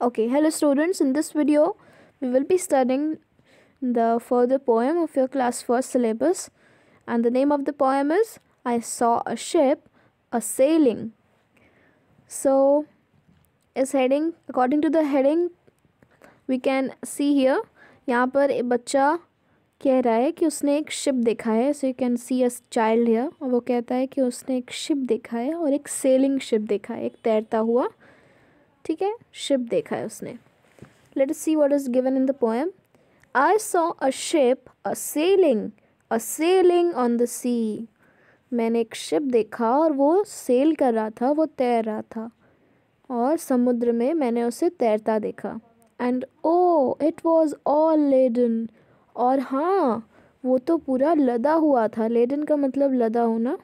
Okay, hello students. In this video, we will be studying the further poem of your class 4 syllabus. And the name of the poem is I Saw a Ship a Sailing. So, is heading according to the heading, we can see here. yahan par ek bachcha keh raha hai ki usne ek ship dekha hai so you can see a child here wo kehta hai ki usne ek ship dekha hai aur ek sailing ship dekha hai ek tairta hua ठीक है ship देखा है उसने let see what is given in the poem I saw a ship a sailing a sailing on the sea मैंने एक ship देखा और वो सेल कर रहा था वो तैर रहा था और समुद्र में मैंने उसे तैरता देखा and O it was all laden और हाँ वो तो पूरा लदा हुआ था लेडन का मतलब लदा होना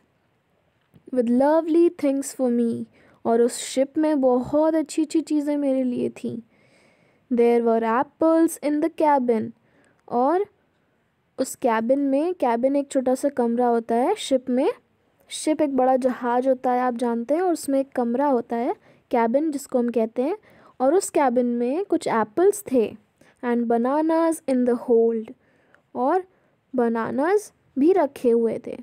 with lovely things for me और उस शिप में बहुत अच्छी अच्छी चीज़ें मेरे लिए थी there were apples in the cabin और उस कैबिन में कैबिन एक छोटा सा कमरा होता है शिप में शिप एक बड़ा जहाज़ होता है आप जानते हैं और उसमें एक कमरा होता है कैबिन जिसको हम कहते हैं और उस कैबिन में कुछ एप्पल्स थे and bananas in the hold और बनानाज भी रखे हुए थे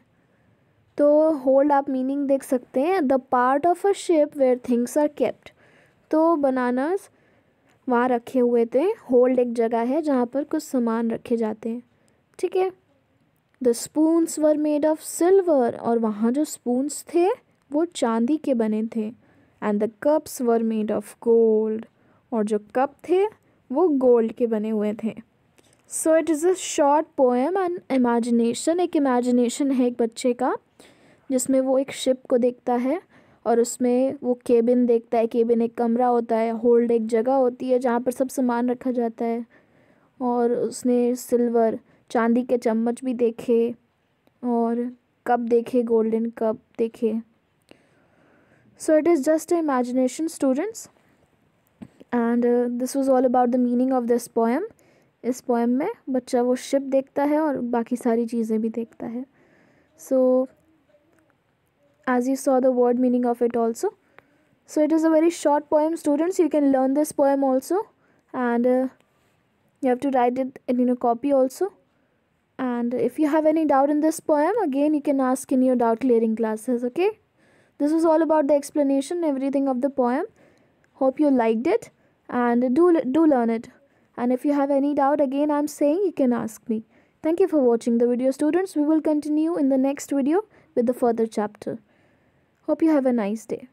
तो होल्ड आप मीनिंग देख सकते हैं the part of a ship where things are kept तो बनानास वहाँ रखे हुए थे होल्ड एक जगह है जहाँ पर कुछ सामान रखे जाते हैं ठीक है the spoons were made of silver और वहाँ जो स्पून्स थे वो चांदी के बने थे and the cups were made of gold और जो कप थे वो गोल्ड के बने हुए थे so it is a short poem and imagination एक इमेजिनेशन है एक बच्चे का जिसमें वो एक शिप को देखता है और उसमें वो केबिन देखता है केबिन एक कमरा होता है होल्ड एक जगह होती है जहाँ पर सब सामान रखा जाता है और उसने सिल्वर चांदी के चम्मच भी देखे और कप देखे गोल्डन कप देखे so it is just imagination students and this was all about the meaning of this poem इस पोएम में बच्चा वो शिप देखता है और बाकी सारी चीज़ें भी देखता है सो so, as you saw the word meaning of it also. So it is a very short poem students you can learn this poem also and uh, you have to write it in a copy also and if you have any doubt in this poem again you can ask in your doubt clearing classes okay this was all about the explanation everything of the poem hope you liked it and do do learn it and if you have any doubt again i'm saying you can ask me thank you for watching the video students we will continue in the next video with the further chapter Hope you have a nice day.